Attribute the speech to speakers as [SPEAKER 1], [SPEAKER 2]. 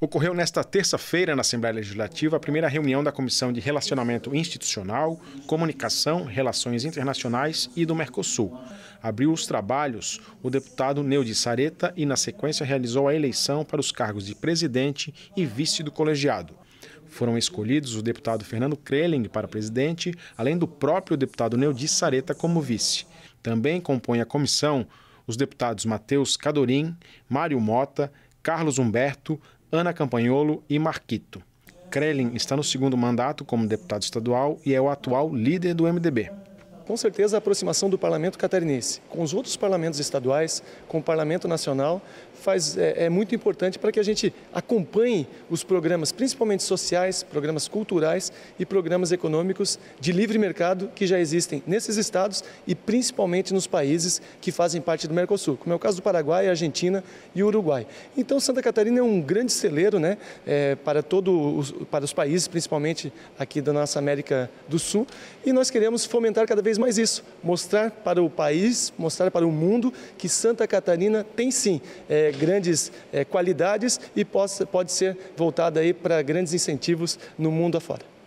[SPEAKER 1] Ocorreu nesta terça-feira na Assembleia Legislativa a primeira reunião da Comissão de Relacionamento Institucional, Comunicação, Relações Internacionais e do Mercosul. Abriu os trabalhos o deputado Neudi Sareta e, na sequência, realizou a eleição para os cargos de presidente e vice do colegiado. Foram escolhidos o deputado Fernando Kreling para presidente, além do próprio deputado Neudi Sareta como vice. Também compõe a comissão os deputados Matheus Cadorim, Mário Mota, Carlos Humberto, Ana Campanholo e Marquito. Krelin está no segundo mandato como deputado estadual e é
[SPEAKER 2] o atual líder do MDB com certeza a aproximação do parlamento catarinense com os outros parlamentos estaduais, com o parlamento nacional, faz, é, é muito importante para que a gente acompanhe os programas, principalmente sociais, programas culturais e programas econômicos de livre mercado que já existem nesses estados e principalmente nos países que fazem parte do Mercosul, como é o caso do Paraguai, Argentina e Uruguai. Então, Santa Catarina é um grande celeiro né, é, para, todo os, para os países, principalmente aqui da nossa América do Sul, e nós queremos fomentar cada vez vez mais isso, mostrar para o país, mostrar para o mundo que Santa Catarina tem sim é, grandes é, qualidades e pode, pode ser voltada aí para grandes incentivos no mundo afora.